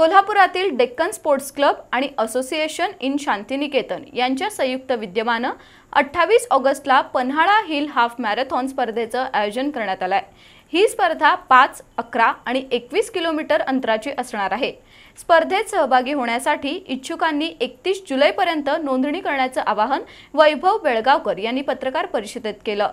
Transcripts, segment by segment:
कोल्हापुरातील Deccan sports club आणि association in Shantiniketan यांच्या संयुक्त विद्यमानं अठ्ठावीस ऑगस्टला पन्हाळा हिल हाफ मॅरेथॉन स्पर्धेचं आयोजन करण्यात आलं आहे ही स्पर्धा पाच अकरा आणि एकवीस किलोमीटर अंतराची असणार आहे स्पर्धेत सहभागी होण्यासाठी इच्छुकांनी एकतीस जुलैपर्यंत नोंदणी करण्याचं आवाहन वैभव बेळगावकर यांनी पत्रकार परिषदेत केलं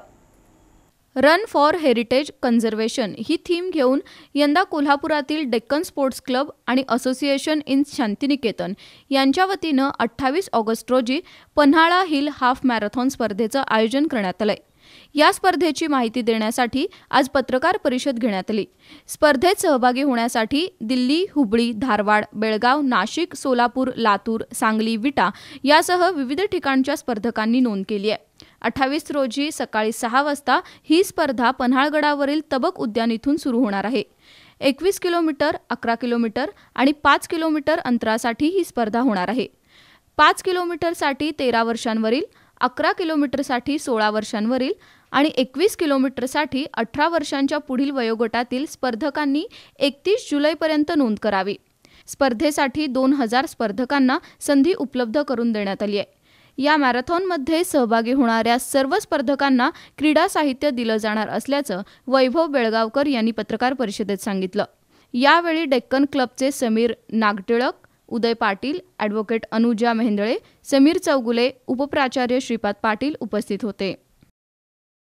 रन फॉर हेरिटेज कन्झर्वेशन ही थीम घेऊन यंदा कोल्हापुरातील डेक्कन स्पोर्ट्स क्लब आणि असोसिएशन इन शांतिनिकेतन यांच्या वतीनं अठ्ठावीस ऑगस्ट रोजी पन्हाळा हिल हाफ मॅरेथॉन स्पर्धेचं आयोजन करण्यात आलंय या स्पर्धेची माहिती देण्यासाठी आज पत्रकार परिषद घेण्यात आली स्पर्धेत सहभागी होण्यासाठी दिल्ली हुबळी धारवाड बेळगाव नाशिक सोलापूर लातूर सांगली विटा यासह विविध ठिकाणच्या स्पर्धकांनी नोंद केली आहे अठ्ठावीस रोजी सकाळी सहा वाजता ही स्पर्धा पन्हाळगडावरील तबक उद्यान इथून सुरू होणार आहे एकवीस किलोमीटर अकरा किलोमीटर आणि पाच किलोमीटर अंतरासाठी ही स्पर्धा होणार आहे पाच किलोमीटरसाठी तेरा वर्षांवरील अकरा किलोमीटरसाठी सोळा वर्षांवरील आणि एकवीस किलोमीटरसाठी अठरा वर्षांच्या पुढील वयोगटातील स्पर्धकांनी एकतीस जुलैपर्यंत नोंद करावी स्पर्धेसाठी दोन हजार स्पर्धकांना संधी उपलब्ध करून देण्यात आली आहे या मॅरेथॉनमध्ये सहभागी होणाऱ्या सर्व स्पर्धकांना क्रीडा साहित्य दिलं जाणार असल्याचं वैभव बेळगावकर यांनी पत्रकार परिषदेत सांगितलं यावेळी डेक्कन क्लबचे समीर नागटिळक उदय पाटील ॲडव्होकेट अनुजा मेंदळे समीर चौगुले उपप्राचार्य श्रीपाद पाटील उपस्थित होते